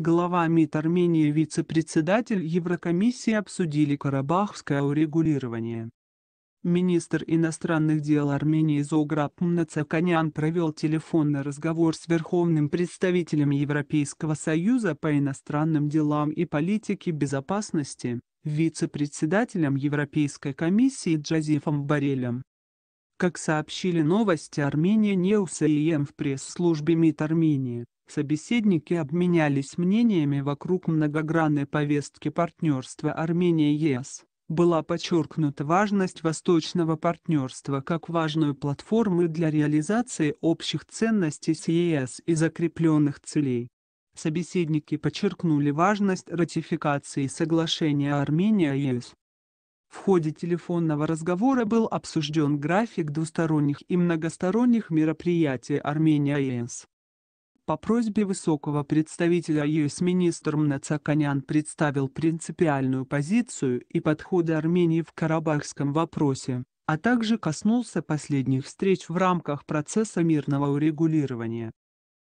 Глава МИД Армении вице-председатель Еврокомиссии обсудили карабахское урегулирование. Министр иностранных дел Армении Зограб Мнацаканян провел телефонный разговор с верховным представителем Европейского Союза по иностранным делам и политике безопасности, вице-председателем Европейской комиссии Джозефом Барелем. Как сообщили новости Армения Неус и ЕМ в пресс-службе МИД Армении, собеседники обменялись мнениями вокруг многогранной повестки партнерства Армения-ЕС. Была подчеркнута важность восточного партнерства как важную платформу для реализации общих ценностей с ЕС и закрепленных целей. Собеседники подчеркнули важность ратификации соглашения Армения-ЕС в ходе телефонного разговора был обсужден график двусторонних и многосторонних мероприятий Армения и ЕС. По просьбе высокого представителя ЕС министр Мнацаканян представил принципиальную позицию и подходы Армении в карабахском вопросе, а также коснулся последних встреч в рамках процесса мирного урегулирования.